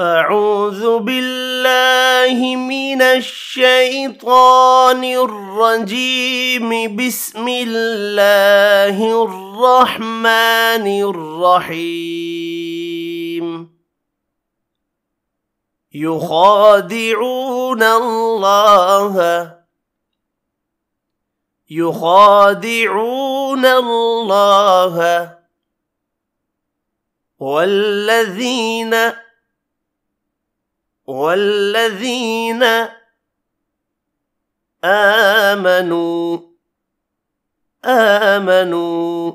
أعوذ بالله من الشيطان الرجيم بسم الله الرحمن الرحيم يخادعون الله يخادعون الله والذين والذين آمنوا آمنوا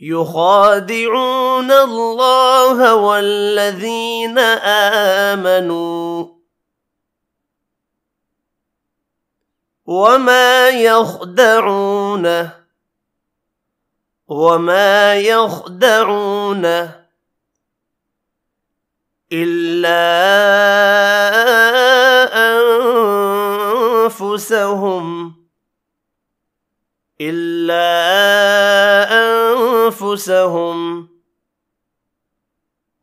يخادعون الله والذين آمنوا وما يخدعونه وما يخدعونه إلا أنفسهم إلا أنفسهم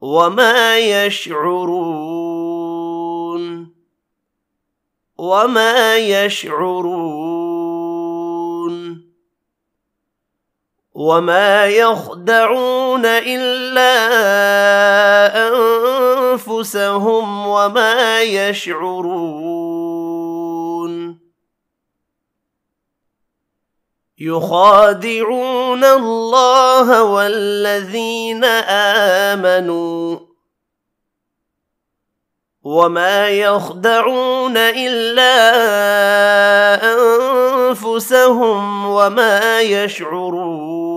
وما يشعرون وما يشعرون وما يخدعون إلا أنفسهم أنفسهم وما يشعرون يخادعون الله والذين آمنوا وما يخدعون إلا أنفسهم وما يشعرون